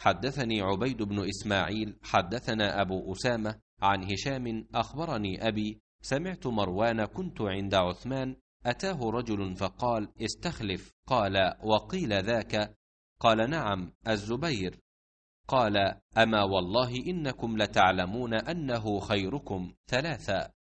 حدثني عبيد بن إسماعيل حدثنا أبو أسامة عن هشام أخبرني أبي سمعت مروان كنت عند عثمان أتاه رجل فقال استخلف قال وقيل ذاك قال نعم الزبير قال أما والله إنكم لتعلمون أنه خيركم ثلاثة